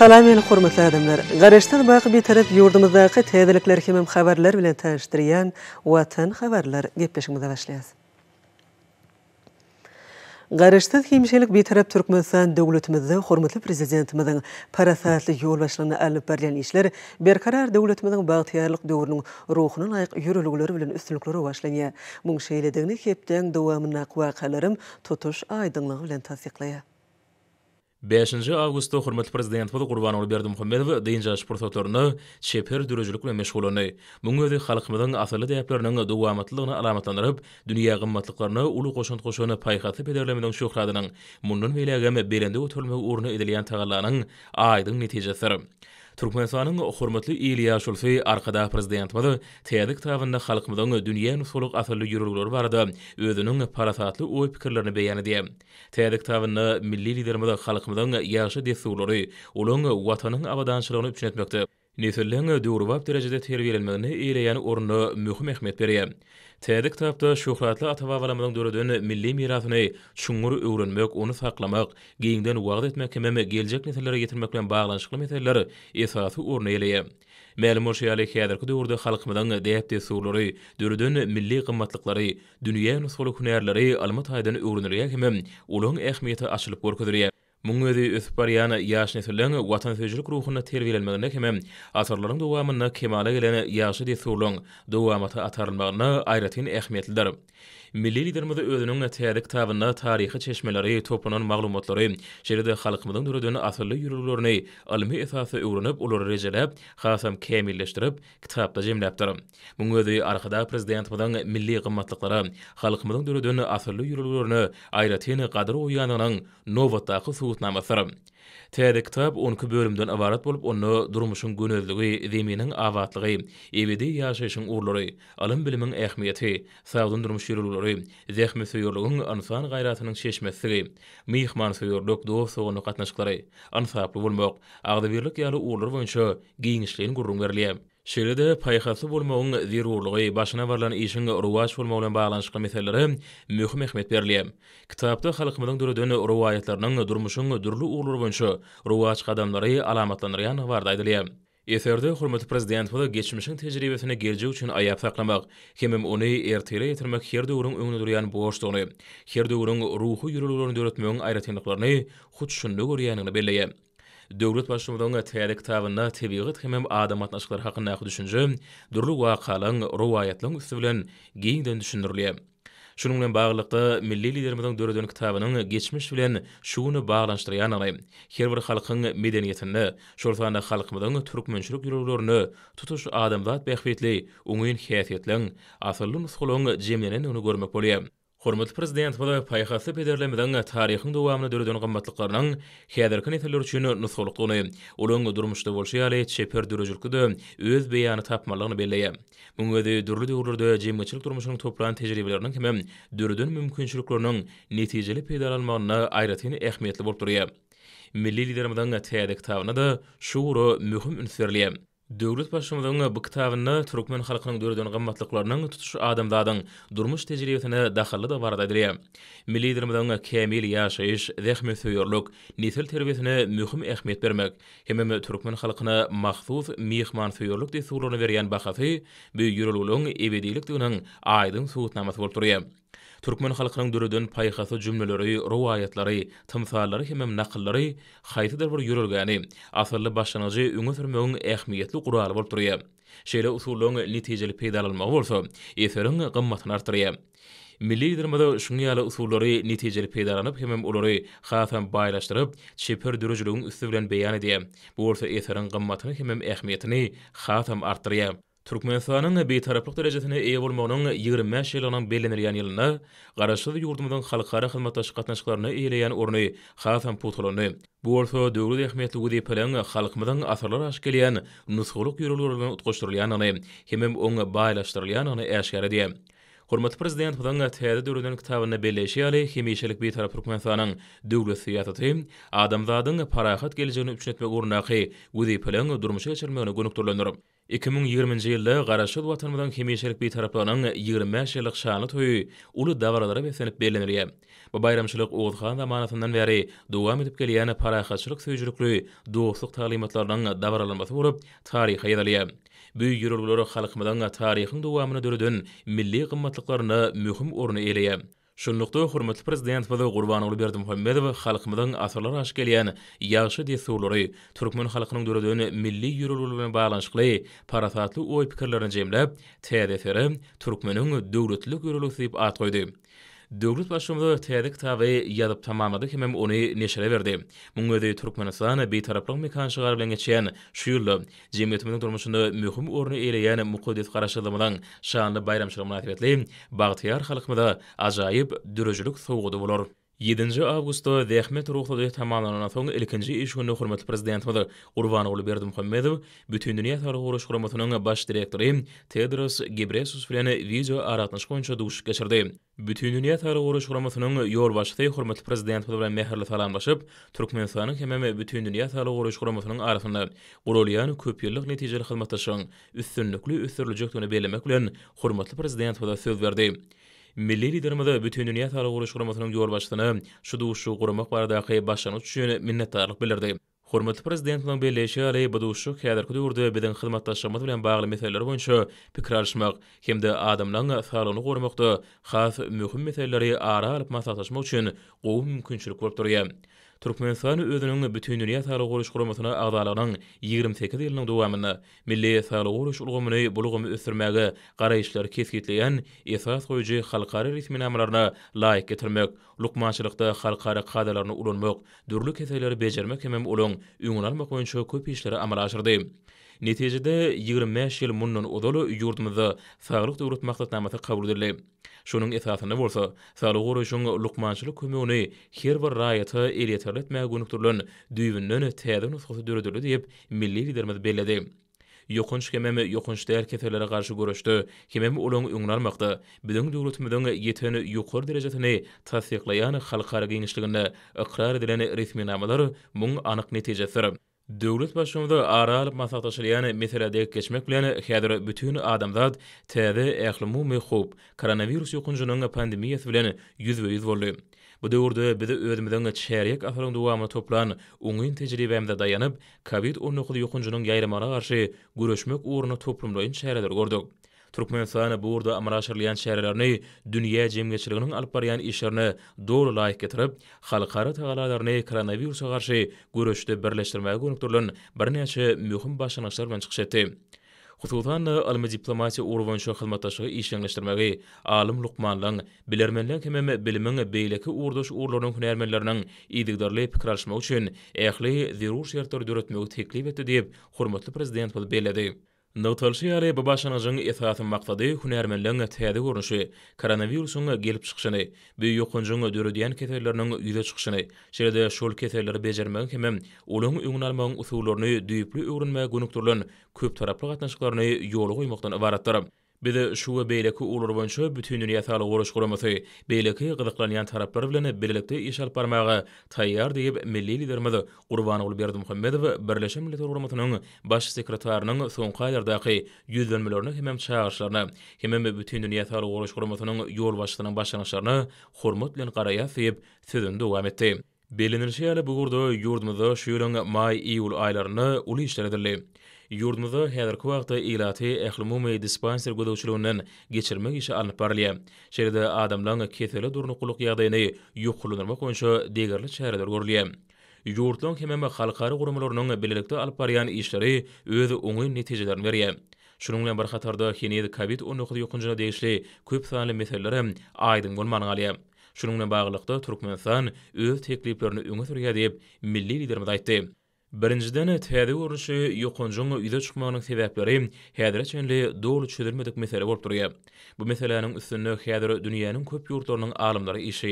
Salam eli hormatly adamlar. Garaşdan baýky bir taraf ýurdumyzdaky täzelikler hem habarlar bilen täşdirýän watan habarlar gepleşmegi başlaýar. Garaşdan hemşelik bir taraf Türkmenistan döwletimizde hormatly prezidentimiziň parasatly ýol başlanyny alyp berilen işler berkarar döwletimiziň bagtyarlyk döwrüniň ruhuny laýyk ýürüligleri bilen üstünlikleri başlanýa. Muň şeýle degni hepden dowamyna kuwaqalarym tutuş aýdyňlygy bilen tasdiklaýar. 5-nji awgustda hormatly prezident bolup Gurbanov bilen Berdi Muhammedow deňe sport şeper dürejlik bilen meşgulany. Muňa we halkymyň asly deýaplaryny dowamatlygyna alamatlandyryp, dünýä gymmatlyklaryny uly goşunt goşuny paýhaty pederlemeden şöhratynyň mundan welägäme belende ötülmegi urunyny edilýän tagallaryň aýdyň netijesidir. Turkmenistan'ın hormatly Ilya Şulfi arkada prezident bolup, täzedik tarapynda halkymyzyň dünýä nusuluk asyrly ýörelgeleri barada özüniň parasatly oý pikirlerini beýan edýär. Täzedik tarapynda milli liderimiz halkymyzyň ýaşy desuwlary, ulanyň watanyň abadanşygyny üçin etmekde. Nesilleng dürwa derejede terbiyelenmäni eleýän orny möhüm ähmiýet berýär. Täzik tapda şöhratly atawalarymyň döredeni milli mirasyny çuňur öwrenmek, onu saklamak, giňden wagt etmek hem geljek nesillere ýetirmek bilen baglanyşykly meseleler esasy orny eleýär. Meýlem bolsa ýaly häzirki döwürde halkymyň däpde suwlary, döwürden milli gymmatlyklary, dünýäni suwlu hünärleri almatydan öwrenilýär hem uluň ähmiýeti açylyp görkezilýär. Mungerde üsbariana ýaşny söleng watan fejli krýugyň nädir bilen magan hem aşerläriniň dowamna kimalaga ýaşdy söleng dowamda atarlaryna aýratyn ähmiýetlidir. Milli liderimizi özünün ətəyədik tabında tarixi çeşmələri, topunan mağlumatları, şəridə xalqımızın dördünün asırlı yürürlərini, alimi etası uğrunub, ulur rejələb, xasam kəmilləşdirib, kitabda cəmləbdir. Bunun özü arxada prezidentimizin milli qımmatlıqları, xalqımızın dördünün asırlı yürürlərini, ayrətini qadır uyanının novatdaqı suğutnamasıdır. Tədik tab 12 bölümdən avarat bolub, onu durmuşun gönöldüqü, zeminin avatlıqı, ebedi yaşayışın uğurları, alın bilimin əhmiyyəti, sağdın durmuş yürürlüqü, zəxmi suyurluqın anısan qayratının şeşməsliqü, miyxman suyurluq, doğu soğunu qatnaşıqları, anısaqlı bulmaq, ağzı birlik yalı uğurlar gurrun giyinişliyin Şeýle de paýhasy bolmagyň zerurlygy başyna barlan işiň ruwaş bolmagyna baglanyşyk meselelere möhüm ähmiýet berilýär. Kitapda halkymyzyň döredeni ruwayatlarynyň durmuşyň dürli uglary boýunça ruwaş gadamlary alamatlanýan bar daýdylýar. Eserde hormatly prezident bolan geçmişin tejribesine gelje üçin aýap saklamak, hemem ony ertele ýetirmek her döwrüň öňünde durýan boşdugyny, her döwrüň ruhy ýürüligini döretmegiň aýratynlyklaryny hut şunda görýäniňi belleýär. Döwlet başçylygynyň täze kitabynda tebigat hem adam atnaşyklary hakynda ýa-da düşünje, durly wakalaryň rowayatlaryň üstü bilen giňden düşündirilýär. Şunun bilen baglykda milli liderimiziň döredön kitabynyň geçmiş bilen şuwuny baglanşdyrýan alaý. Her bir halkyň medeniýetini, şol sanda halkymyzyň türkmençilik ýurulularyny tutuş adamzat behwetli, uňyň häsiýetliň, asyllyň usulyň jemlenen öňe görmek bolýar. Hormatly prezident bolan paýhasy pederlemeden taryhyň dowamyny dörden gymmatlyklaryň häzirki netler üçin nusulukyny ulyň durmuşda bolşy ýaly çeper dörejülkide öz beýany tapmalygyny belleýe. Bu öde dürli döwürlerde jemgyýetçilik durmuşynyň toplan tejribeleriniň hem dörden mümkinçiliklerini netijeli pederalmagyna aýratyny ähmiýetli bolup durýar. Milli liderimizden täze kitabyna da şuuru mühim ünsürliýär. Döwlet başçymyzyň bu kitabyny türkmen halkynyň döredän gymmatlyklarynyň tutuş adamlaryň durmuş tejribesine dahaly da barada dire. Milli dilimiziň kämil ýaşaýyş, zehmi söýürlük, nisil terbiýesine möhüm ähmiýet bermek, hemme türkmen halkyna mahsus mehman söýürlük diýip sowlany berýän bahasy bu ýürelgüliň ebediýlik diýilen aýdym suwutnamasy bolup durýar. Türkmen halkynyň döredin paýhasy jümleleri, rowayatlary, tymsallary hem nakllary haýsydyr bir ýürülgäni, asyrly başlanyjy üňe sürmegiň ähmiýetli gurary bolup durýar. Şeýle usulyň netijeli peýdalanmagy bolsa, eferiň gymmatyny artyrýar. Milli lidermede şuňy ýaly usullary netijeli peýdalanyp, hem ulary hasan baýlaşdyryp, çeper dürüjüligiň üstü bilen beýan edýär. Bu bolsa eferiň gymmatyny hem ähmiýetini hasan artyrýar. Türkmenistan'ın bir taraflık derecesine iyi bulmağının 25 yıl olan belirlenir yan yılına, Karışlı yurdumuzun halkları hizmet taşı katlaşıklarına iyileyen oranı, Hasan Putolun'u, bu orta döwlet dekmetli gudi pelen halkımızın asırları aşkileyen, nusuluk yürürlüğünü utkoşturulayan anı, hemim onu bağlaştırılayan anı eşkere Hormatly prezident, hudan gatda durulan kitabyna beleşiýäli, kimişlik bir taraf hukmansanyň döwlet siýasaty, adam parahat geljegini üçin etmek ornaqy, wüzi plan we durmuşa geçirmegini gönükdirlendir. 2020-nji ýylda garaşyk watanmadan kimişlik bir taraplaryň 20 ýyllyk şany toýy, uly dawralara beýlenip beýlenýär. Bu bayramçylyk ugulxan zamanatyndan bäri dowam edip gelýän parahatçylyk süýjürlikli, dowuşluk taglimatlaryň dawralanmasy bolup, taryhy ýadalyar. Büyük yürürlülülülü xalqmadan tarihin tarixin dörüdün milli qimmatlıqlarına mühüm orunu eyleyi. Şunluqda xurmatli prezident Vada Gurban Ulu Berdi Muhammedov xalqmadan atarlar aşk eliyan yaxşı diya thuluri, Turkmen xalqının dörüdün milli yürürlülülü bağlanışqlı parataatlı oy pikirlarini cemlə, təyədəfəri, təyədəfəri, təyədəfəri, təyədəfəri, Döwlet başlygy täzedik täwe ýazyp tamamlady hem ony neşere berdi. Muňa de Türkmenistan we bir taraply bilen geçen şu ýyl jemgyýetimiň durmuşynda möhüm ornu eleýän mukaddes garaşdyrmalaryň şanly bayramçylygy münasebetli Bagtiýar halkymyzda ajaýyp dürejlik sowgudy bolar. 7-nji awgusta Dehmet Ruhlady tamamlanana soň ilkinji iş günü hormatly prezident bolan Urwan Ogly bütün dünýä taryhy uruş hormatynyň baş direktory Tedros Gebresus bilen wizo aratnaş goýunça duş geçirdi. Bütün dünýä taryhy uruş hormatynyň ýol başçy hormatly prezident bilen mehirli salamlaşyp Türkmenistanyň hem hem bütün dünýä taryhy uruş hormatynyň arasynda gurulýan köp ýyllyk netijeli hyzmatdaşyň üstünlikli üstünlüjekdigini belemek bilen hormatly prezident söz berdi. Milli liderimizde bütün dünya tarihi uruş kurmasının yol başlığını şu duşu kurmak baradaki başlanı üçün minnettarlık bildirdi. Hormat prezidentliň belleşi ýaly bu duşuk häzirki döwürde biziň hyzmatdaşlarymyz bilen bagly meseleler boýunça pikir alyşmak hem-de adamlaryň saglygyny gormakda has möhüm meseleleri ara alyp maslahatlaşmak üçin gowy mümkinçilik bolup Türkmenistan özünün bütün dünya sağlyk goruş gurumatyna agdalygyny 28 ýylyň dowamyna milli sağlyk goruş ulgamyny bulgamy ösdürmäge garaýyşlar kesgitleýän esas goýjy halkara ritminamalaryna laýyk getirmek, lukmaçylykda halkara kadalaryny ulanmak, dürlük hezeleri bejermek hem ulun ýüňlenme goýunçy köp işleri amala aşyrdy. Netijede 25 ýyl mundan uzaly ýurdumyzda saglyk döwlet maksatnamasy kabul edildi. Şonuň esasyny bolsa, saglyk urşuň lukmançylyk kömegini her bir raýata eýletir etmäge gönükdirilen düýbünden täzeden nusgasy döredildi diýip milli liderimiz bellädi. Yokunç kememi yokunç değer kefelere karşı görüştü. Kememi ulan ünlarmakta. Bidin dövletimizin yeteni yukarı derecesini tasdiklayan halkara giňişligini ıkrar edilen ritmi namaları mun anık neticesidir. Döwlet başlygynda ara alyp masaklaşylýan meselede geçmek bilen häzir bütün adamzat täze ählimi mi hop koronavirus ýokunjynyň pandemiýasy bilen ýüzbe-ýüz boldy. Bu döwürde bizi özümizden çäriýek aýlan dowamy toplan uňyň tejribemde dayanyp COVID-19 ýokunjynyň ýaýramana garşy güreşmek ugruny toplumlaýyn çäreler gördük. Türkmenistan bu amraşırlayan şehirlerini dünya cemgeçiliğinin alıp barayan işlerini doğru layık getirip, halkara tağalarlarını koronavirusa karşı görüşte birleştirmeye gönüktürlün bir neyse mühüm başlanışlarından çıkış etti. Hususan alma diplomatiya urwan şu xizmatdaşlygy işleňleşdirmegi alim Luqmanlyň bilermenler kimi bilimin beýleki urduş urlunun hünermenleriniň ýetigdirli pikir alşmak üçin ähli zerur şertler döretmegi teklip etdi diýip hormatly prezident bol belledi. No tolşyary bu joňy 3 makfady hünär menlengat häzirki wagtda gelip çykşany, bäýik hojunjoň öderi diýen käferläriniň öýe çykşany, şeýle de şol käferleri bejermek hem ulung öňälmäň usullaryny düýpli öwrenmäge gönükdirlen, köp taraply hatnysyklaryň ýolugy ýmokdan awar Bizi şu ve beyleki uğurlar boyunca bütün dünya sağlı uğraş kurumusu, beyleki gıdıklanayan taraflar bilen birlikte iş alıp barmağa tayyar deyip milli liderimiz Kurban Oğul Berdi Muhammedov Birleşen Milletler Kurumusu'nun baş sekretarının son kaylardaki yüzlenmelerini hemen çağırışlarını, hemen bütün dünya sağlı uğraş kurumusu'nun yol başlarının başlanışlarını hormat bilen karaya sayıp sözünü devam etti. Belinir şeyle bu gurdu yurdumuzda şu yılın may-iyul aylarını ulu işler Yurdumuzda häzirki wagtda ilati ählümümi dispanser gödäwçiliginden geçirmek işi alınıp barly. Şeride adamlaryň ketele durnu quluk ýagdaýyny ýokulandyrmak üçin şu degerli çäreler görilýär. Yurdumyň hemme halkary gurumlarynyň bilelikde alyp işleri özi oňy netijelerini berýär. Şunuň bir hatarda hiňeri Covid-19 ýokunjyna degişli köp sanly meseleler hem gulman galiya. galyar. Şunuň Turkmenistan bagly öz tekliplerini öňe sürýär diýip milli liderimiz aýtdy. Birinciden tədi orşi ýokunjyň ýüze çykmagynyň sebäpleri häzir çenli dol çydyrmadyk mesele bolup durýar. Bu meselelärin üstünde häzir dünýäniň köp ýurtlarynyň alimleri işi.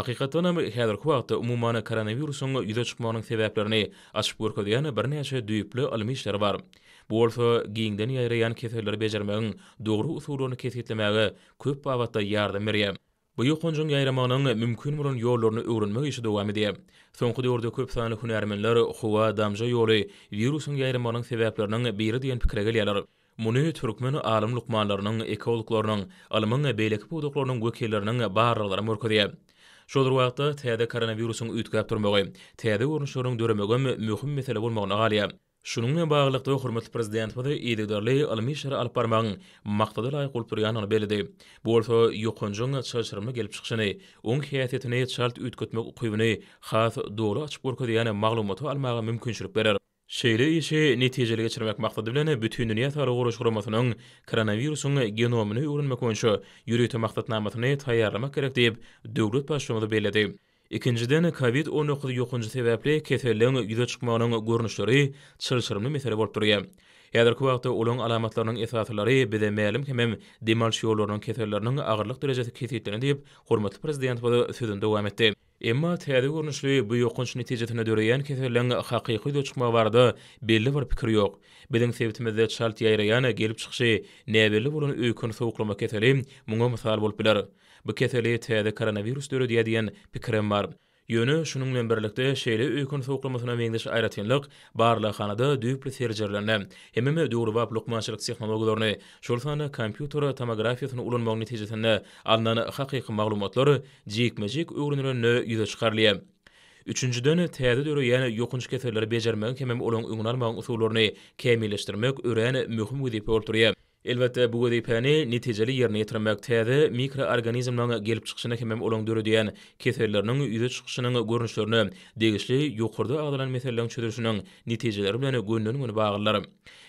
Hakykatyna häzir kuwagtda umumany koronawirusyň ýüze çykmagynyň sebäplerini açyp görkezýän bir näçe düýüpli ilmi bar. Bu bolsa giňden yayrayan keselleri bejermegiň dogru usulyny kesgitlemäge köp wagtda ýardam berýär. Bu ýokunjyň ýaýramanyň mümkin bolan ýollaryny öwrenmek işi dowam edýär. Soňky döwürde köp sanly hünärmenler howa damja ýoly virusyň ýaýramanyň sebäplerini biri diýen pikir gelýärler. Muny türkmen alym lukmanlarynyň ekologlarynyň alymyň we beýlek podoklarynyň gökelerinin baýrlary mörkedi. Şol wagtda täze koronawirusyň üýtgäp durmagy, täze ornuşlaryň döremegi möhüm mesele bolmagyna galyar. Şunun bilen bagly töwerek hormatly prezident we ýetgiderli ilmi şeýle alyp barmagyň maqtady laýyk bolup durýan ony Bu bolsa ýokanjyň çaýşyrmy gelip çykşyny, oň häýatyny çalt ýetgitmek ukybyny has dogry açyp görkdi, ýa-ni maglumaty almagy mümkinçilik berer. Şeýle işi netijeli geçirmek maksady bilen bütün dünýä taýýarlygy hormatynyň koronawirusyň genomyny öwrenmek üçin ýürek maqtatnamasyny taýýarlamak gerek diýip döwlet başlygy beledi. Ikinciden COVID-19 yokuncu sebeple keserliğin yüze çıkmağının görünüşleri çırçırımlı mesele bort duruyor. Yadır ki vaxtı ulun alamatlarının esasları bize meyelim kemem demal şiolorunun keserlerinin ağırlık derecesi kesitlerini deyip Prezident vada sözünü etdi. Emma täze görnüşli bu yokunç neticetini döreýän keserliğin haqiqi yüze çıkmağı vardı belli var pikir yok. Bidin sebitimizde çalt yayrayana gelip çıxşi nebirli bolun uy uy uy uy uy uy bu keseli täze koronavirus dörü diýe diýen pikirim var. Yönü şunun bilen birlikde şeýle öýkün soglamasyna meňdeş aýratynlyk barly xanada düpli serjerlerini, hem hem döwür wap lukmançylyk technologiýalaryny, şol sanda kompýuter tomografiýasyny ulanmagyny netijesinde alnany hakyky maglumatlary jekmejek öwrenilenini ýüze çykarlyýar. Üçüncüden täze döre ýene ýokunç keserleri bejermegi hem hem ulan ýygnalmagyň usullaryny kemilleşdirmek öýrenmek möhüm gidip Elbette bu gödeypäni netijeli yerine ýetirmek täze mikroorganizmlaryň gelip çykşyna hemem olan döre diýen keserleriniň ýüze çykşynyň degishli degişli agdalan aýdylan meseleleriň çözülüşiniň netijeleri bilen gönlüni gün baglary.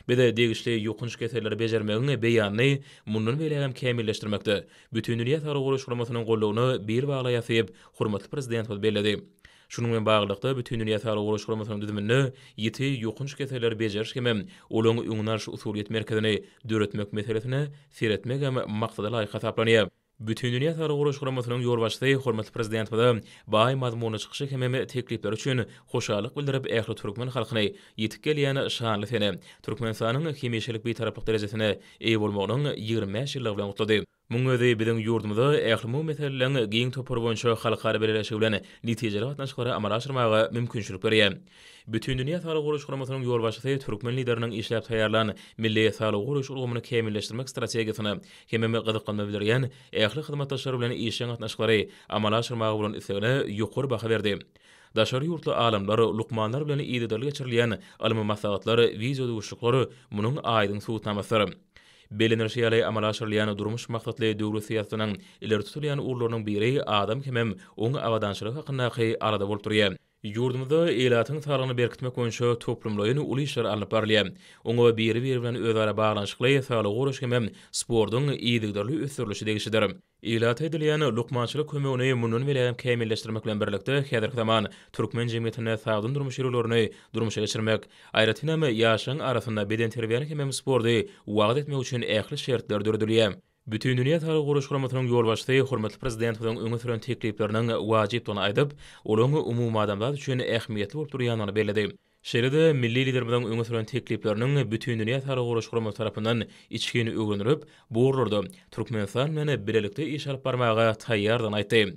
Bide degişli ýokunç keserleri bejermegini beýanly munun belegem kämilleşdirmekde. Bütün dünýä sağlyk guruluşlarynyň bir bagla ýasyp, hormatly prezident bolup Şunun men baglykda bütün dünýä täle goýuş gurmasyny düzmünde ýeti ýokunç keseler bejeriş hem olany ýunlar şu usuliýet merkezine döretmek meselesine seretmek hem maksada laýyk hasaplanýar. Bütün dünýä täle goýuş gurmasynyň ýorbaşdaky hormatly prezident bilen baý mazmuny çykşy hem teklipler üçin hoşalyk bildirip ähli türkmen halkyny ýetip gelýän şanly fene türkmen sanynyň hemişelik bir taraplyk derejesine eýe bolmagynyň 20 ýyllygy bilen gutlady. Mung ödei bidang yurdumda eaglmu metel lang giyin topor boncho xalqar belir eaxi ulan ni beriyan. Bütün dünya thalo gulus gulamatanun yor vashatay turkmen lider nang islaab tayarlan mille thalo gulus ulgumna kemin lashirmak strategia githana kemin me gadaq qalma bidariyan eagli khidmat tashar ulan islaab tayarlan islaab tayarlan amalashir maaga bulan ithegna yukur baxa verdi. Daşar yurtla alamlar, lukmanlar bilan iedidarlar gachirliyan alam mathaatlar, vizio dhu Belin şeýle amala durmuş maksatly döwlet siýasatynyň ileri tutulýan urlarynyň biri adam hemem oňa awadanşyly hakynda hy arada bolup durýar. Yurdumda eýlatyň sarany berkitme konşu toplumlaryny uly işler alyp barlaýar. Oňa biri-biri bilen özara baglanyşykly ýa-da gorşy hemem sportyň iýdigdirli ösürlüşi degişidir. ilat edilýän lukmançylyk kömegini munun bilen kämilleşdirmek bilen birlikde häzirki zaman türkmen jemgyýetine sagdyn durmuş ýerlerini durmuşa geçirmek, aýratynamy ýaşyň arasynda beden terbiýasy hem sporty wagt etmek üçin ähli şertler döredilýär. Bütün dünya tarihi guruş hormatynyň ýolbaşçysy, hormatly prezident we öňe süren tekliplerini wajyp dolaýdyp, ulany umumy adamlar üçin ähmiýetli bolup durýanyny Şeýlede milli liderlerden öňe sürän tekliplerini bütün dünýä taraýgyş gurumy tarapyndan içgini öwrenip, bu urlarda Türkmenistan meni birlikde iş alyp barmagy taýýardan aýtdy.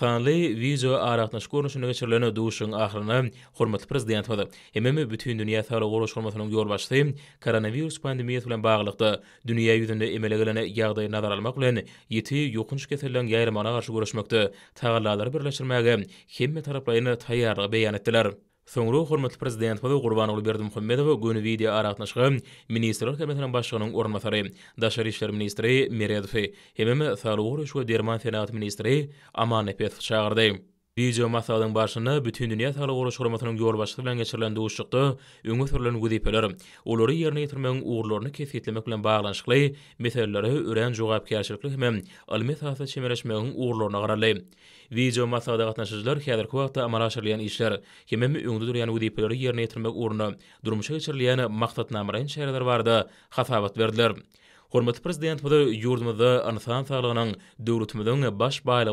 Sanly wizo aratna skorunyň geçirilene döwüşiň ahyryny hormatly prezident we MMM bütün dünýä taraýgyş gurumynyň ýol başçysy koronawirus pandemiýasy bilen baglanykda dünýä ýüzünde emele gelen ýagdaýy nazar almak bilen ýetiri ýokunç kesellerden ýaýrmana garşy gurşmakda taýdarlary birleşdirmäge hemme taraplaryny taýýarlyga beýan etdiler. Söň hormatly Prezident höwes Gurbanowuly Berdi Muhammedow bilen gün video ara gatnaşygy Ministrler Käbinetiniň Baş saglygy ýolbaşçysynyň ornu ministri Miratly hem-de Emem şu Derman senat ministri Amanepet çağırdy. Video masalın başını bütün dünya sağlık oruç hormatının yor başlığı ile geçirilen doğuşçukta ünlü sürülen gudipeler, oları yerine getirmenin uğurlarını kesitlemek ile bağlanışıklı, meseleleri üren cugab kerçilikli hemen alimi sahası çemeleşmenin uğurlarına kararlı. Video masalda katnaşıcılar kadar kuvakta amalaşırlayan işler, hemen mi ünlü duruyan gudipeleri yerine getirmek uğruna durmuşa geçirilen maksat namarayın vardı, hasabat verdiler. Hormatı prezident bu yurdumuzda sağlığının baş bayla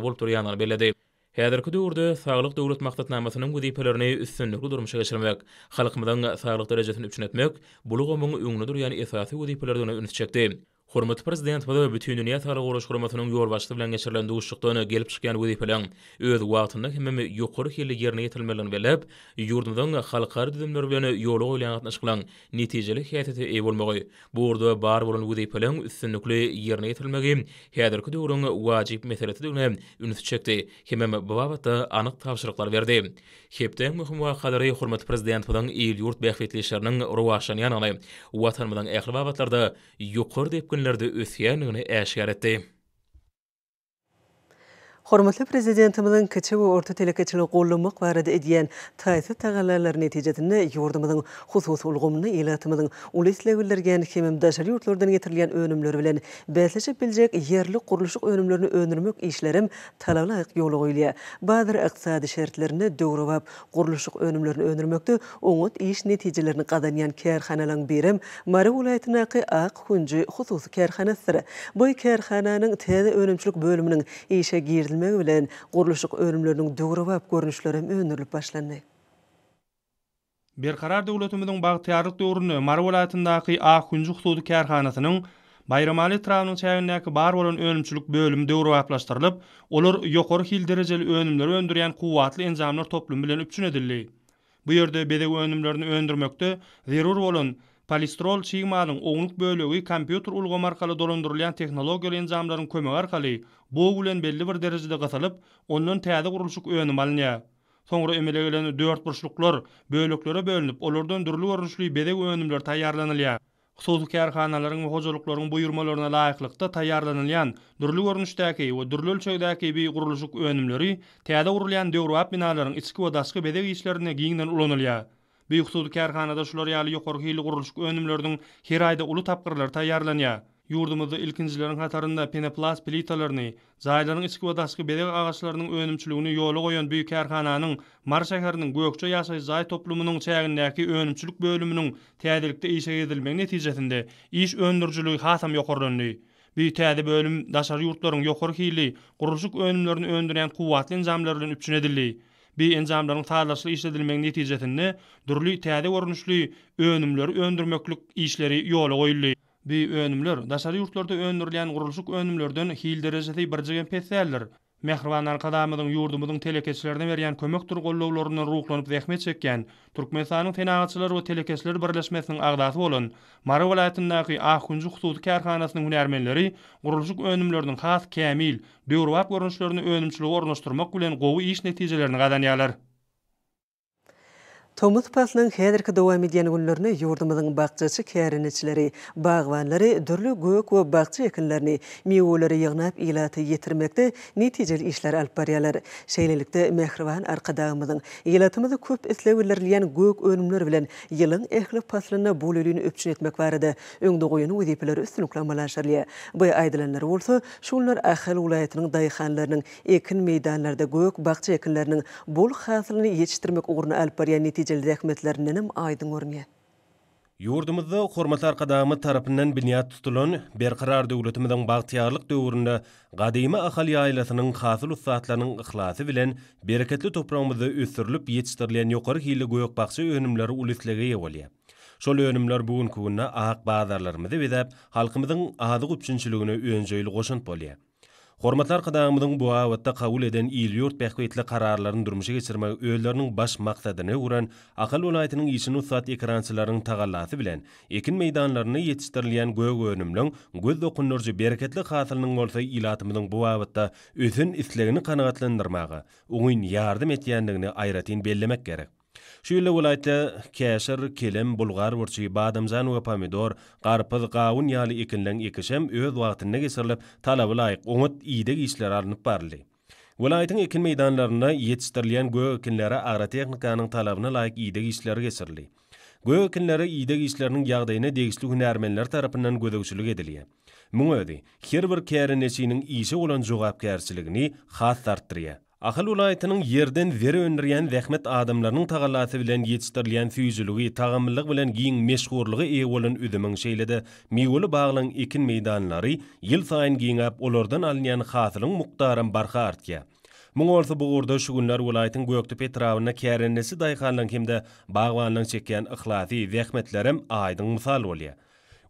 Häzirki döwürde saglyk döwlet maqsadnamasynyň güýdiplerini üstünlikli durmuşa geçirmek, halkymyň saglyk derejesini üçin etmek, bulugymyň öňündür, ýani esasy güýdiplerden öňe çykdy. Hormat prezident we bütün dünýä taýdan goraş hormatynyň ýolbaşçy bilen geçirilen döwüşçükden gelip çykýan we diýilen, öz wagtynda hemme ýokary hili ýerine ýetilmeli bilip, ýurdumyň halkary düzümleri bilen ýoly bilen gatnaşyklan netijeli häýatda ýa bolmagy. Bu urda bar bolan we diýilen, üstünlikli ýerine ýetilmegi häzirki döwrüň wajyp meselesi diýilen, ünüt çekdi. Hemme bu wagtda anyk täsirlikler berdi. Hepde möhüm we kadary hormat prezident bilen ýurt bäxtli şäherleriniň rowaşyny ýa-da, watanymyň ähli wagtlarda ýokary nerde üthýänüni äşgär etdi Hormatly prezidentimizin kiçi we orta telekeçiligi gollanmak barada edýän taýsy tagallarlar netijesinde ýurdumyň hususy ulgamyny ýelatymyň ulyslygylarga kimimdäşli ýurtlardan getirilen önümler bilen beýleşip biljek ýerli gurulşyk önümlerini önürmek işlerim talaply aýyk ýol goýýar. Bazy ykdysady şertlerini döwrewap gurulşyk önümlerini önürmekde oňut iş netijelerini gadanyan kärhanalaryň birim Mary Ulaýtynaky Aq Hunji hususy kärhanasy. Bu kärhananyň täze önümçilik bölüminiň işe girdi bilmek bilen guruluşuk ölümlerinin dögrü vap görünüşlerim önürlüp başlandı. Bir karar döwletimiziň bagtyarlyk döwrüne Marwalatyndaky A Hunjuk suwdy kärhanasynyň Bayramaly traýanyň çäýindäki bar bolan önümçülük bölümi döwre aplaşdyrylyp, olar ýokary hil derejeli önümleri öndürýän kuwatly enzamlar toplum bilen üçin edildi. Bu ýerde bedew önümlerini öndürmekde zerur bolan Polistrol çiğmanın oğunluk bölüğü kompüter ulgom arkalı dolandırılayan teknologiyalı encamların kömü arkalı bu belli bir derecede qatılıp, onun tədi quruluşuk öyönüm alınya. Sonra emele gelen dört burçluklar bölüklere bölünüp, olurdan dürlü oruçlu bedek öyönümler tayyarlanılya. Xsuzu kerhanaların ve hocalıkların buyurmalarına layıklıkta tayyarlanılayan dürlü oruçdaki ve dürlü ölçöydaki bir quruluşuk öyönümleri tədi quruluyan devruap binaların içki ve daşki bedek işlerine giyinden ulanılya. Büyük Suudi Kerhanada şular yali yukarı hili kuruluşk önümlördün hirayda ulu tapkırlar tayyarlanya. Yurdumuzda ilkincilerin hatarında peneplas plitalarını, Zayların içki ve daski bedek ağaçlarının önümçülüğünü yolu koyan Büyük Kerhanada'nın Marşakarının Gökçe Yasay Zay toplumunun çeyagindeki önümçülük bölümünün teyadilikte işe edilmek neticesinde iş öndürcülüğü hatam yukarı Bu täze bölüm daşary ýurtlaryň ýokary hili, guruşuk önümlerini öndüren kuwatly zamlaryň üçin edildi. bir encamların tarlasıl işledilmek neticesinde durlu tədi görünüşlü önümlör öndürmöklük işleri yola koyulu. Bir önümlör, daşarı yurtlarda önürlüyen kuruluşuk önümlördön hil derecesi bir Mehrwan arkadaşlarımızın yurdumuzun telekeçilerine veren kömek tur gollawlaryna ruhlanyp rahmet çekken Türkmenistanyň tenagatçylary we telekeçiler birleşmesiniň agdasy bolan Mary welaýatyndaky Ahkunjy hutud karhanasynyň hünärmenleri gurulşyk önümlerini has kämil, döwrap gurulşlaryny önümçülik ornaşdyrmak bilen gowy iş netijelerini gadanýarlar. Tomut Paslan hedirki dowa median günlerini yurdumuzun baqçısı kärinçileri, bağwanları, dürlü gök we baqçı ekinlerini miwoları yığnap ilatı yetirmekde netijeli işler alıp baryalar. Şeylelikde mehriwan arqadağımızın ilatımızı köp islewlerliyan gök önümler bilen yılın ehli paslanı bolulyny öpçün etmek barada. Öngde goýany wezipeler üstün uklamalaşarly. Bu aydylanlar bolsa, şunlar ahal welaýatynyň daýxanlarynyň ekin meýdanlarda gök baqçı ekinlerini bol hasylyny ýetirmek ugruny alıp baryany netijeli rehmetlerinden hem aydın görünýär. hormatly hormat arkadaşymy tarapyndan binýat tutulan berqarar döwletimizden bagtyarlyk döwründe gadymy ahal ýaýlasynyň hasyl usatlarynyň ihlasy bilen berekatly toprağymyzda ösdürilip ýetirilen ýokary hilli goýak bagçy önümleri ulutlygy ýewli. Şol önümler bugünkü günnä ahak bazarlarymyzda bedep halkymyzyň ahady gupçynçylygyny önjeýli goşunt bolýar. Hormatlar qadağımının bu avatta kabul edən il yurt bəxvetli qararların durmuşə keçirmə baş maqsadını uran aql ulayətinin içini usat ekrançıların təğallatı bilən ekin meydanlarını yetişdirilən göy görünümlün göz doqunurcu bərəkətli xatırının olsa ilatımının bu avatta özün istiləyini qanaatlandırmağa uğun yardım etdiyinə ayratin bellemek gerek. Şüýle welaýatda käşir, kelim, bulgar, wurçy, badamzan we pomidor, garpyz, gaýun ýaly ekinleň ekişem öz wagtyny gysyrylyp, talaby laýyk, umut ýidig işler arnyp barly. Welaýatyň ekin meýdanlaryna ýetiştirilýän göw ekinlere agra tehnikanyň laýyk ýidig işler geçirilýär. Göw ekinlere ýidig işleriniň ýagdaýyna degişli hünärmenler tarapyndan gözegçilik edilýär. Muňa öýdi, her bir käriniçiniň ýeşi bolan jogapkärçiligini has tartdyrýar. Ahal ulaytynyň ýerden weri öndirýän rähmet adamlarynyň tagallaty bilen ýetirilýän süýjüligi, tagamlyk bilen giň meşhurlygy ewelen üdimiň şeýledi. Miýuly baglaryň ikin meýdanlary ýyl saýyn giňäp, olardan alynýan hatlyň mukdaryň barha artýar. Mungorsa bu orda şu günlar ulaytyn goýukdy Petrawyna kärennesi daýxanlyk hemde bagwanlyk çekýän ihlasy wehmetlerim aýdyň misal bolýar.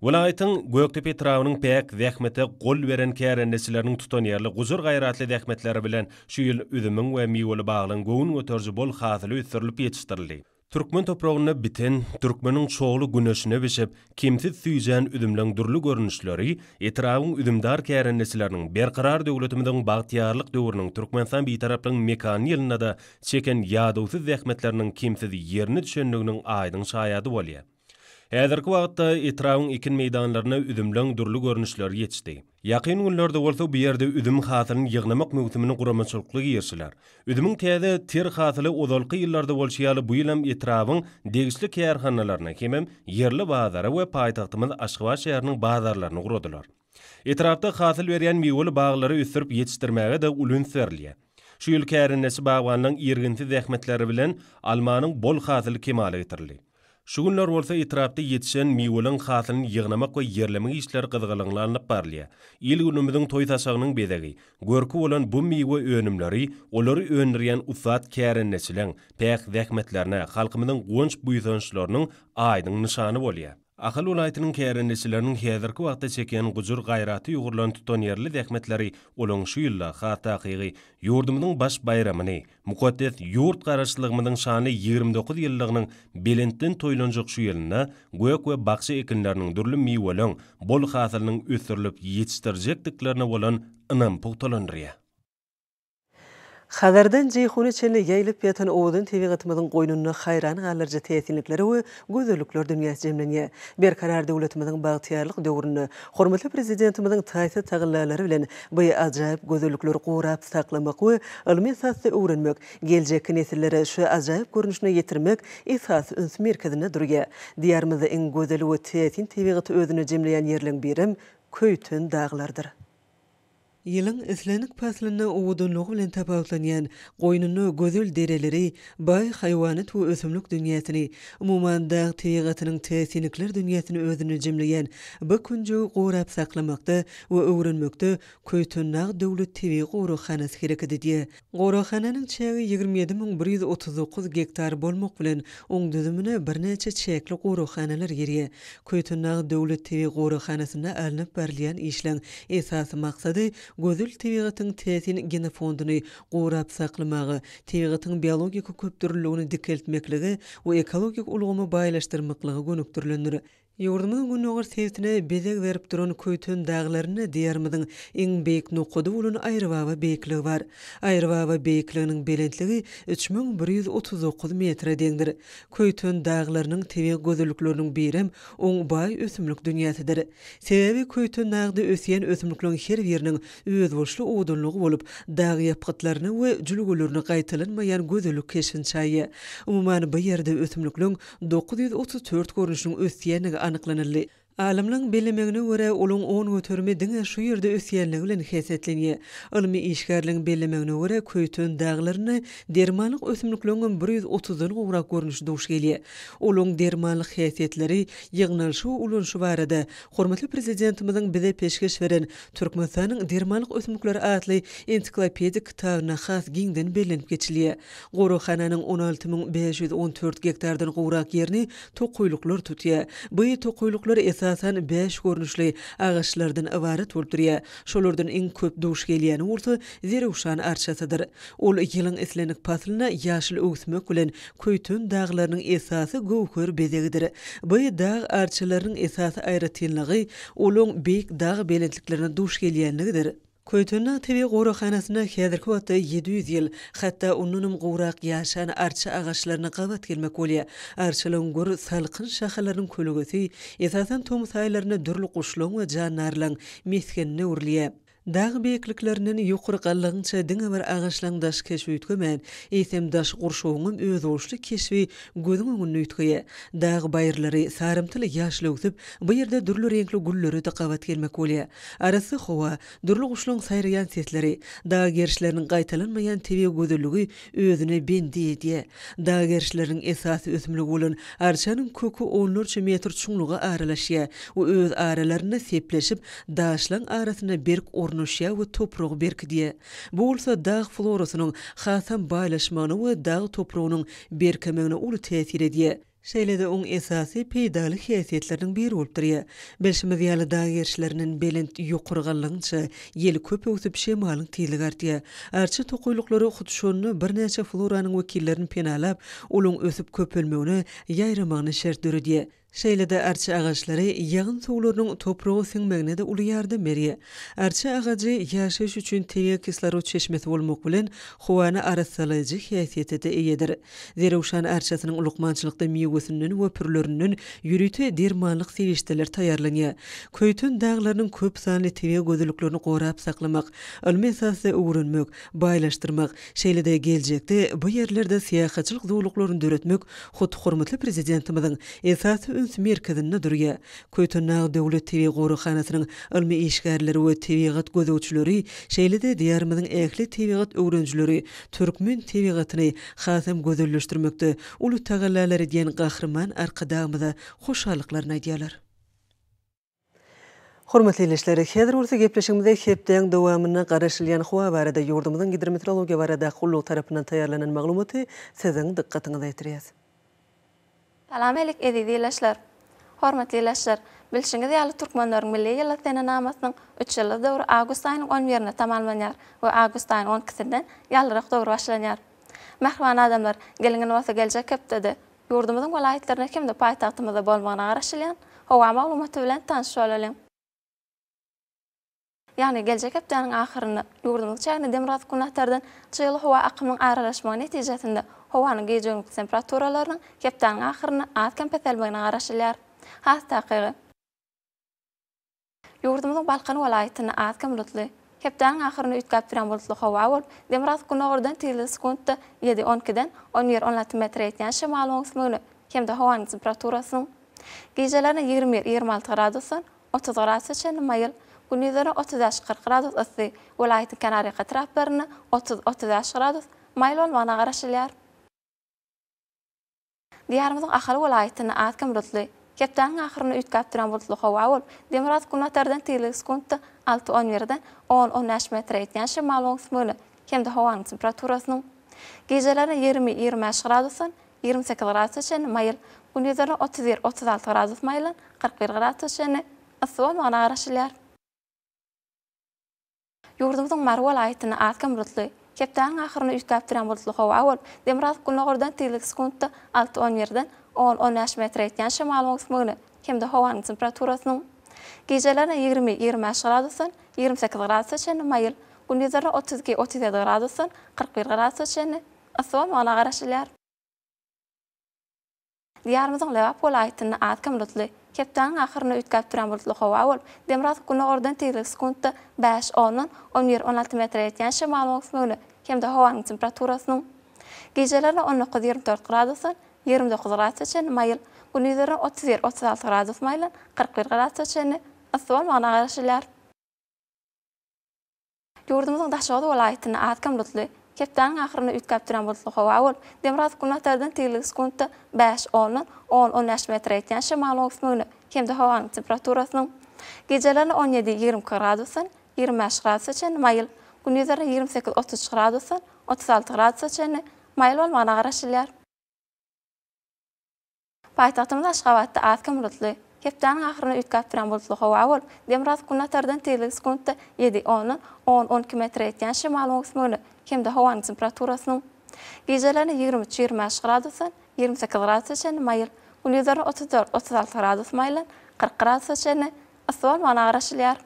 Vilayatyň Göktepe tarawynyň pek wehmeti gol beren käre nesilleriniň tutan ýerli guzur gaýratly däkmetleri bilen şu ýyl üzümiň we miýweli bagly gowun öterji bol hasyly ýetirilip ýetirildi. Türkmen toprağyny biten, türkmeniň şoğlu güneşine bişip, kimsiz süýjän üzümliň durly görnüşleri, etrawyň üzümdar käre nesilleriniň berqarar döwletimiň bagtiýarlyk döwrüniň türkmenistan bir taraplaryň mekaniki ýylnada çeken ýadawsyz wähmetleriniň kimsiz ýerini düşünmegiň aýdyň şaýady bolýar. Häzirki wagtda Itrawyň ikin meýdanlaryna üdümlen durly görnüşler ýetdi. Ýakyn günlerde bolsa bu ýerde üdüm hasylyny ýygnamak möhümini gurama çolukly ýerşiler. Üdümiň täze ter hasyly uzalky ýyllarda bolsa ýaly bu ýylam Itrawyň degişli käýerhanalaryna hemem ýerli bazary we paýtagtymyz Aşgabat şäheriniň bazarlaryny gurdylar. Itrawda hasyl berýän meýweli baglary ýetirip ýetirmäge de ulun serliýär. Şu ýylkäri näsi bagwanyň ýergintli zähmetleri bilen Almanyň bol hasyly kemale ýetirilýär. Şu günler bolsa etrapda yetişen miwulun xatyny yığnamak we yerlemi işleri qızgalanlanyp barly. Il günümizin toy taşagynyň bedegi, görkü bolan bu miwe önümleri, olary önürýän ufat käri näçilen, pek wäkmetlerini xalqymyň gonç buýdanşlarynyň aýdyň nişany bolýar. Ahal ulaitinin kerenlisilerinin hiyadarku wagtda çekeyen gujur gayrati yugurlan tuton yerli dekmetleri ulan şu yilla xata qiigi baş bayramini, mukaddet yurt qarashlılığımının şany 29 yillilagının bilintin toylanjok şu yilina guek we baxi ekinlarinin dürli miyvalan bol xatalinin ütlerlip yitstirlip bolan yitstirlip yitstirlip Xadardan Ceyhuni çeli yayılıp yatan oğudun tevigatımızın qoynununu xayran qalırcı teyatinlikleri ve gözülüklör dünya cemlini. Bir karar devletimizin bağıtiyarlıq dövrünü, xormatlı prezidentimizin taysa tağılaları bilen bu acayip gözülüklör qorab saklamak ve ilmi sasi uğrunmak, gelcek nesillere şu acayip görünüşünü yetirmek esas ünsü merkezine durge. Diyarımızda en gözülü ve teyatin tevigatı özünü cemliyen yerlen birim, köytün dağlardır. Yılın islanik paslını uudu bilen lan tapaltan yan, qoynunu dereleri, bai xaywanit u ösümlük dünyasini, umuman daag teyagatinin teyasinikler dünyasini özünü jimli bu bakunju qorab saklamakta u uurunmukta kuitun naag tevi tivi qoru khanas kirek adidya. Qoru 27.139 gektar bolmuk bilen, ong dudumuna barna cha chaakli qoru khanalar yirya. Kuitun naag dowlu tivi qoru khanasina islan, esas maqsadi, Gözül tebiýatyň täsin genofondyny gorap saklamagy, tebiýatyň biologik köpdürlügini dikeltmekligi we ekologik ulgamy baýlaşdyrmakly gönükdürlendirýär. Yurdumyň günnäger sebitine bezek berip duran köýtün daglaryny diýermidiň iň beýik nukudy ulun Aýrwawa beýikligi bar. Aýrwawa beýikliginiň belentligi 3139 metre deňdir. Köýtün dağlarynyň tebe gözelliklerini birem oň bay ösümlik dünýäsidir. Sebäbi köýtün nagdy ösýän ösümlikleriň her biriniň öz boşly uwdunlygy bolup, dag ýapgytlaryny we jülgülerini gaýtalanmaýan gözellik keşin Umumy bir ýerde ösümlikleriň 934 görnüşiniň ösýäniň naka la nelee. Alimning bilimigini ora, ulung on götürme dinge şu yerde ösyerli bilen hesetlenye. Ilmi işgärlin bilimigini ore köytün dağlarını dermanlık ösümlüklüğün 130-dan gora görünüş doş gelye. Ulung dermanlık hesetleri yığınal ulun şu Hormatly prezidentimizin bize peşkeş beren Türkmenistanyň dermanlık ösümlükler atly ensiklopedik kitabyna has giňden belenip geçilýe. Gorohananyň 16514 gektardan gorak ýerini tokuýluklar tutýa. Bu tokuýluklar esa asasan 5 görnüşli ağaçlardan ibaret bolupdyr. Şolardan iň köp duş gelýän urtu Zerewşan arçasydyr. Ol ýylyň islenik patlyny ýaşyl ösmek bilen köýtün dağlaryň esasy göwkür bedegidir. Bu dağ arçalarynyň esasy aýratynlygy, ulun beýik dağ belentliklerini duş gelýänligidir. Köýtünä täwir gura xanasyna häzirki wagtda 700 ýyl, hatda ununym guraq ýaşan arça agaçlaryny gabat gelmek bolýa. Arçalaryň gur salqyn şaharlaryň köligesi, esasen tömsaýlaryny dürli quşlaryň we janlaryň mehkenine urlýa. Dağ beýikliklerini ýokur galdygynça diňe bir daş keşwi ýetgeme, ýetem daş gurşuwynyň özüwüşli keşwi gödüňüňi ýetgeme. Dağ bayırlary sarymtyly ýaşly ýetip, bu ýerde dürli reňkli gullary taqawat gelmek bolýa. Arasy howa, dürli guşlyň sayrayan sesleri, dağ gerişleriniň qaytalanmayan tewi gödüligi özüne bendi diýe. Dağ gerişleriniň esasy ösmüli bolan arşanyň kökü 14 metr çuňlugy aralaşýa, o öz aralaryna sepleşip, daşlaryň arasyna berk görnüşe we toprağı berkidi. Bu bolsa dağ florasynyň hasam baýlaşmagyny we dağ toprağynyň berkemegini uly täsir edýär. Şeýlede oň esasy peýdaly häsiýetleriniň biri bolup durýar. БЕЛЕНТ ýaly dağ ýerçileriniň ýokurgalygynça köp ösüp şemalyň tiýlig artýar. Arçy tokuýluklary bir floranyň wekillerini penalap, olyň ösüp ýaýramagyny Şeýlede arça agaçlary ýagyn suwlarynyň toprağa siňmegine de uly ýardy meri. Arça agaçy ýaşaş üçin tege kislary çeşmesi bolmak bilen howany arasalyjy häsiýete de eýedir. Derewşan arçasynyň ulukmançylykda miýewesinden we pürlerinden ýürüte dermanlyk seýişdeler taýýarlanýa. Köýtün daglarynyň köp sanly tege gözlüklerini gorap saklamak, ilmi esasy öwrenmek, baýlaşdyrmak, şeýlede geljekde bu ýerlerde siýahatçylyk zowluklaryny döretmek hut hormatly prezidentimiziň esasy Üns merkezinde durýa. döwlet TV gorukhanasynyň ilmi we tebigat gözegçileri, şeýlede diýarmyň ähli tebigat öwrenjileri türkmen tebigatyny hasam gözelleşdirmekde uly tagallalary diýen gahrman arkadaşymyza hoşallyklaryny aýdýarlar. Hormatly işleri, häzir urusy gepleşigimizde hepden dowamyny garaşylýan howa barada ýurdumyzyň hidrometeorologiýa barada hullu tarapyndan taýýarlanan maglumaty sizin Salam elik edidi ilaşlar. Hormatli ilaşlar, bilşinge ziyalı milli yıla sene namasının 3 yıla doğru August ayının 10 yerine tamamlanyar ve August ayının 10 kisinden yalırıq doğru başlanyar. Mehvan adamlar gelingin vasa gelce kebdedi. Yurdumuzun olayitlerine kimdi paytahtımıza bolmanı araşilyan, hova maulumu olalim. Yani gelce kebdenin ahirini yurdumuzun çayini demirat kunahtardin, çayini demirat howany gejün temperaturalaryň kepden ahyryny az kem peselmegine garaşylar. Has taqygy. Ýurdumyň Balkan welaýatyny az kem bulutly, kepden ahyryny ýetgäp duran bulutly howa bol, demraz gün ogurdan tilli sekundda 7-12-den 11-16 metre etýän şemal oňsmagyny kemde howany temperaturasyň gejelerini 20-26 gradusyň 30 gradusy çen mayyl, gündizleri 30-40 gradus ısı, ulayetin kanari qatraplarını 30-30 gradus, maylon vana qarashilyar. Diyarımızın ahal ola aytana aad kam rutli. Kepdan axarını üt kapturan burtlu xova ol. Demirat kunatardan tiliq skunta altu 10 yerdan on on nash metra etniyan shi malon smuli. Kem da 20 temperaturasnum. Gecelerin yirmi yirmi yirmi yirmi yirmi yirmi yirmi yirmi yirmi yirmi yirmi yirmi Kepdan ahyrny ýetip duran bolsa howa awal. Demraz gunlardan tilik sekundda 6-10 ýerden 10-15 metr etýän şemal wagtyny kimde howanyň temperaturasynyň gejelerine 20-25 gradusyň 28 gradusy şen maýyl. Gündüzlere 30-37 gradusyň 41 gradusy şen. Assalamu alaykum agaraşlar. Diýarymyzyň Lewapol aýtyny كابتن آخر نوع كابتن بولت لخو أول دمرات كنا أردن تيلس كنت باش آنن أمير أنا تمتريت يعني شو معلومات مولى كم ده هو عن تمبراتورة سنو gecalari o'n qadar 24 gradusdan 29 gradusdan mayl kunidara 31-36 gradus maylan 41 gradusdan asval mag'na qarashilar yurdimizning dahshoti viloyatini atkam lutli Kepdan axırını ütkap türen bu tlıqo vavul. Demraz kumnatardın tiyilig skuntı 5-10-10-10 metr etiyan şimal kismuunu kemdi hovanın temperaturasının. Gecelerini 17-20 gradusun, 25 gradus için mayil. Gunizara 28-30 gradusun, 36 gradus için mayil ol mana araşiliyar. Paytaqtımın aşqavatda azkı mulutlu. Kepdan axırını ütkap türen bu tlıqo vavul. Demraz kumnatardın tiyilig skuntı 7-10-10-10 metr etiyan şimalon kismuunu. kem de havanın temperaturasının gecelerini 23-25 gradusun, 28 gradusun mayıl, ulyuzarın 34-36 gradus mayılın, 40 gradusun asıl manağı araşılıyar.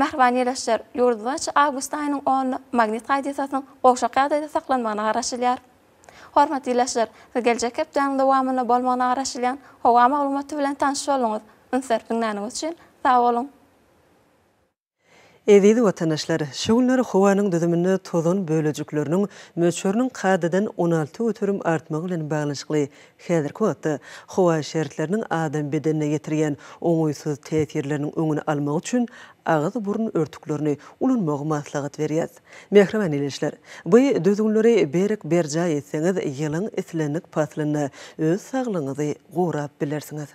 Mərhbani iləşçər, yurduzun üçün august ayının 10-nı magnet qaydiyyəsatının qoxşa qaydiyyəsatı saxlanmanı araşılıyar. Hormat iləşçər, və gəlcək əb dəyən davamını bolmanı araşılıyan, qoqama olumatı bilən tanışı olunuz, ınsərpinlənin üçün, sağ olun. Edidi vatanaşları, şuunları howanyň düzümünü tozun bölücüklörünün möçörünün qadadan 16 ötürüm artmagy bilen bağlanışıqlı xeadir kuatı. Xovan şeritlerinin adam bedenine getiriyen onuysuz täsirleriniň öňüni almak üçün ağız burun örtüklörünü ulun mağı maslağıt veriyaz. Mekhraman bu düzümlöri berik berca etsiniz yelan etsiniz yelan öz yelan etsiniz yelan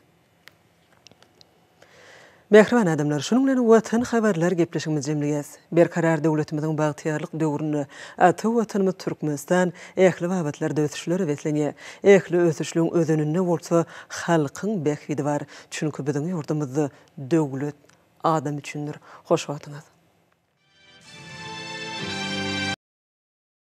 Mehriban adamlar, şunun bilen watan habarlar gepleşigimiz jemligiz. Ber karar döwletimizin bagtiyarlyk döwrünü, atı watanmy Türkmenistan ähli wabatlar döwüşleri wetlenge. Ähli öwüşlüğün özününne bolsa, halkyň bekhidi bar. Çünki biziň ýurdumyzda döwlet adam üçindir. Hoş wagtyňyz.